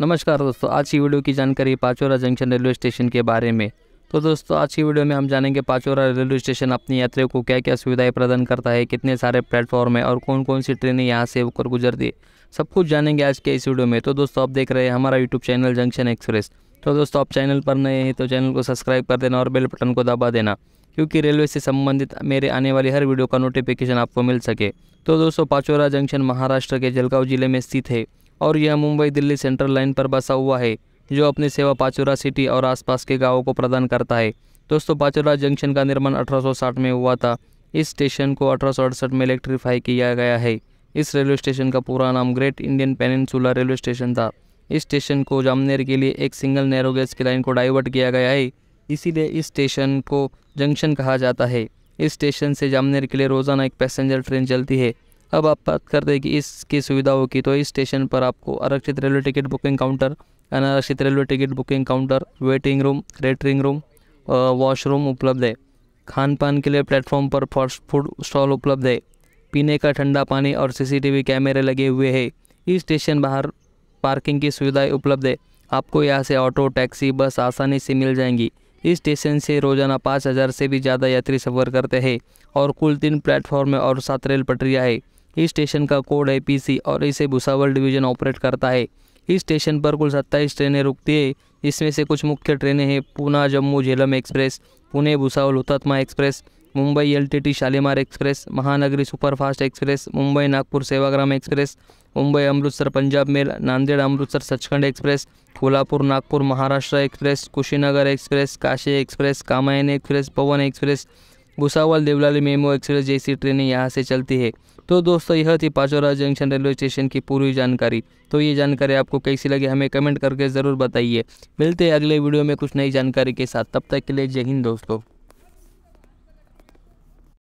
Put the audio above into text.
नमस्कार दोस्तों आज की वीडियो की जानकारी पाचोरा जंक्शन रेलवे स्टेशन के बारे में तो दोस्तों आज की वीडियो में हम जानेंगे पाचोरा रेलवे स्टेशन अपनी यात्रियों को क्या क्या सुविधाएं प्रदान करता है कितने सारे प्लेटफॉर्म है और कौन कौन सी ट्रेनें यहाँ से होकर गुजरती सब कुछ जानेंगे आज के इस वीडियो में तो दोस्तों आप देख रहे हैं हमारा यूट्यूब चैनल जंक्शन एक्सप्रेस तो दोस्तों आप चैनल पर नए हैं तो चैनल को सब्सक्राइब कर देना और बेल बटन को दबा देना क्योंकि रेलवे से संबंधित मेरे आने वाली हर वीडियो का नोटिफिकेशन आपको मिल सके तो दोस्तों पाचोरा जंक्शन महाराष्ट्र के जलगांव जिले में स्थित है और यह मुंबई दिल्ली सेंट्रल लाइन पर बसा हुआ है जो अपनी सेवा पाचोरा सिटी और आसपास के गाँवों को प्रदान करता है दोस्तों पाचोरा जंक्शन का निर्माण 1860 में हुआ था इस स्टेशन को अठारह में इलेक्ट्रीफाई किया गया है इस रेलवे स्टेशन का पूरा नाम great Indian peninsula railway station था इस स्टेशन को जामनेर के लिए एक सिंगल नैरो गैस की लाइन को डाइवर्ट किया गया है इसीलिए इस स्टेशन को जंक्शन कहा जाता है इस स्टेशन से जामनेर के लिए रोज़ाना एक पैसेंजर ट्रेन चलती है अब आप बात करते हैं कि इसकी सुविधाओं की तो इस स्टेशन पर आपको आरक्षित रेलवे टिकट बुकिंग काउंटर अनारक्षित railway ticket booking counter waiting room retiring room washroom उपलब्ध है खान पान के लिए प्लेटफॉर्म पर फास्ट फूड स्टॉल उपलब्ध है पीने का ठंडा पानी और सीसीटीवी कैमरे लगे हुए हैं इस स्टेशन बाहर पार्किंग की सुविधाएं उपलब्ध है आपको यहाँ से ऑटो टैक्सी बस आसानी से मिल जाएंगी इस स्टेशन से रोजाना पाँच हज़ार से भी ज़्यादा यात्री सफ़र करते हैं और कुल तीन प्लेटफॉर्म और सात रेल पटरियाँ हैं इस स्टेशन का कोड है सी और इसे भुसावल डिवीजन ऑपरेट करता है इस स्टेशन पर कुल सत्ताईस ट्रेनें रुकती है इसमें से कुछ मुख्य ट्रेनें हैं Poona Jammu Jhelum express Pune Bhusawal Hutatma express Mumbai LTT Shalimar express Mahanagari superfast express Mumbai Nagpur Sevagram express Mumbai Amritsar Punjab mail Nanded Amritsar Sachkhand express Kolhapur Nagpur Maharashtra express Kushinagar express Kashi express Kamayani express Pawan express Bhusawal Deolali MEMU express जैसी ट्रेनें यहाँ से चलती है तो दोस्तों यह थी पाचोरा जंक्शन रेलवे स्टेशन की पूरी जानकारी तो ये जानकारी आपको कैसी लगी हमें कमेंट करके ज़रूर बताइए मिलते हैं अगले वीडियो में कुछ नई जानकारी के साथ तब तक के लिए जय हिंद दोस्तों